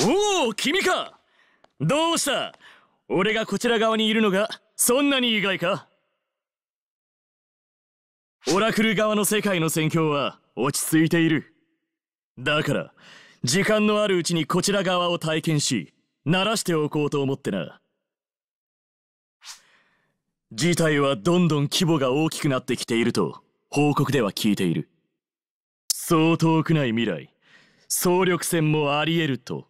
おお君かどうした俺がこちら側にいるのがそんなに意外かオラクル側の世界の戦況は落ち着いているだから時間のあるうちにこちら側を体験し慣らしておこうと思ってな事態はどんどん規模が大きくなってきていると報告では聞いているそう遠くない未来総力戦もあり得ると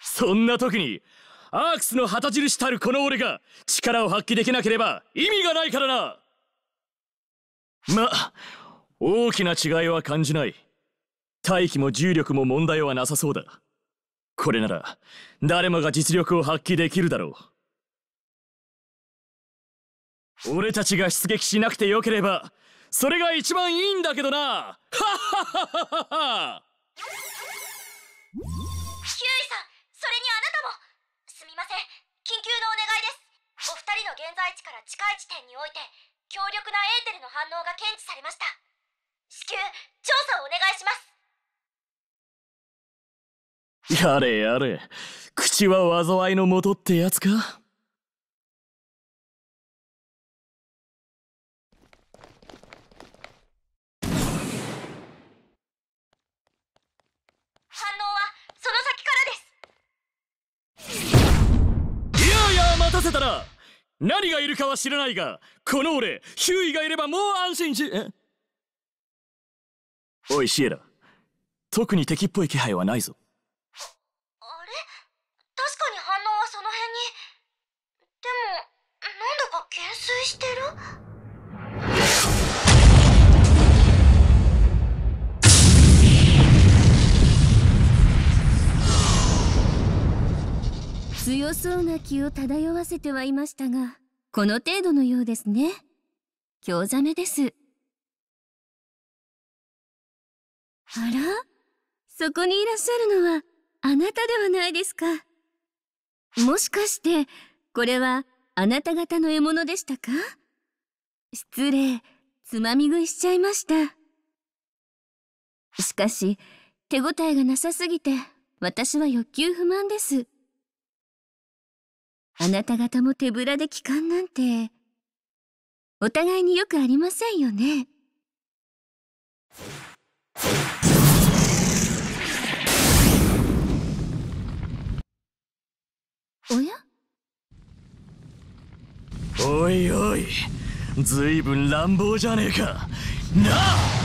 そんな時にアークスの旗印たるこの俺が力を発揮できなければ意味がないからなま大きな違いは感じない大気も重力も問題はなさそうだこれなら誰もが実力を発揮できるだろう俺たちが出撃しなくてよければそれが一番いいんだけどなハッハッハッハッハッ現在地から近い地点において強力なエーテルの反応が検知されました至急調査をお願いしますやれやれ口は災いのもとってやつかせたら何がいるかは知らないがこの俺ヒューイがいればもう安心しおいシエラ特に敵っぽい気配はないぞあれ確かに反応はその辺にでもなんだか懸垂してる強そうな気を漂わせてはいましたが、この程度のようですね。興ざめです。あらそこにいらっしゃるのは、あなたではないですか。もしかして、これは、あなた方の獲物でしたか失礼、つまみ食いしちゃいました。しかし、手応えがなさすぎて、私は欲求不満です。あなた方も手ぶらで帰還なんて、お互いによくありませんよね。おやおいおい、ずいぶん乱暴じゃねえか。なあ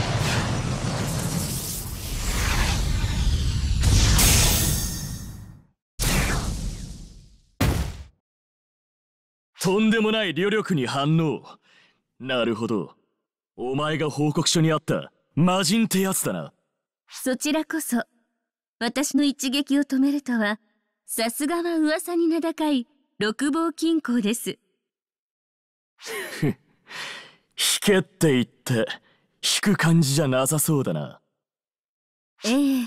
とんでもない旅力に反応なるほどお前が報告書にあった魔人ってやつだなそちらこそ私の一撃を止めるとはさすがは噂に名高い六房金庫です引けって言って引く感じじゃなさそうだなええ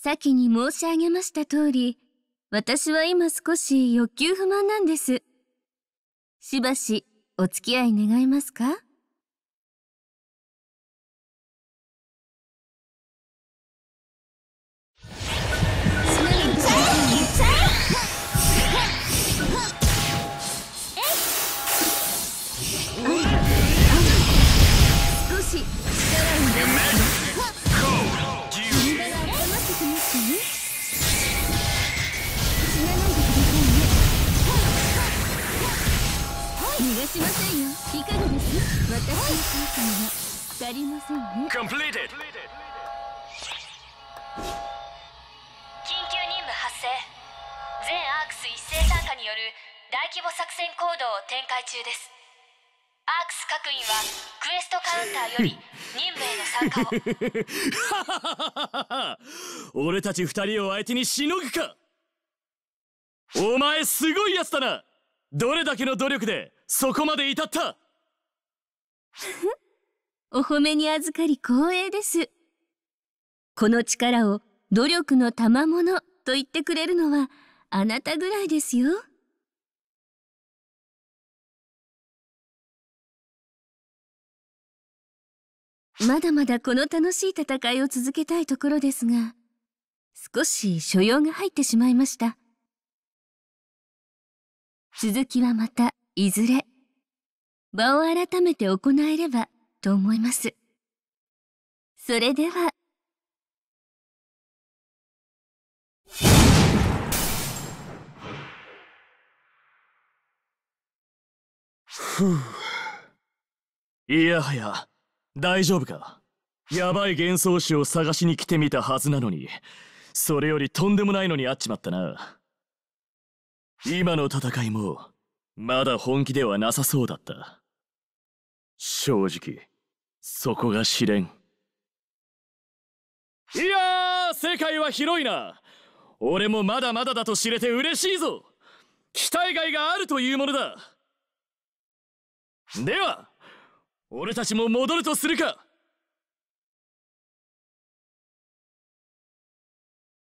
先に申し上げました通り私は今少し欲求不満なんですしばしお付き合い願えますか逃がしませんよいかがです私の効果には足りませんね c o m p l e t e 緊急任務発生全アークス一斉参加による大規模作戦行動を展開中ですアークス各員はクエストカウンターより任務への参加を 俺たち二人を相手にしのぐかお前すごいやつだなどれだけの努力でそこまで至った お褒めに預かり光栄ですこの力を努力の賜物と言ってくれるのはあなたぐらいですよまだまだこの楽しい戦いを続けたいところですが少し所用が入ってしまいました続きはまたいずれ場を改めて行えればと思います。それでは。いやはや、大丈夫かやばい幻想史を探しに来てみたはずなのに、それよりとんでもないのにあっちまったな。今の戦いも、まだ本気ではなさそうだった正直そこが試練いやー世界は広いな俺もまだまだだと知れて嬉しいぞ期待外があるというものだでは俺たちも戻るとするか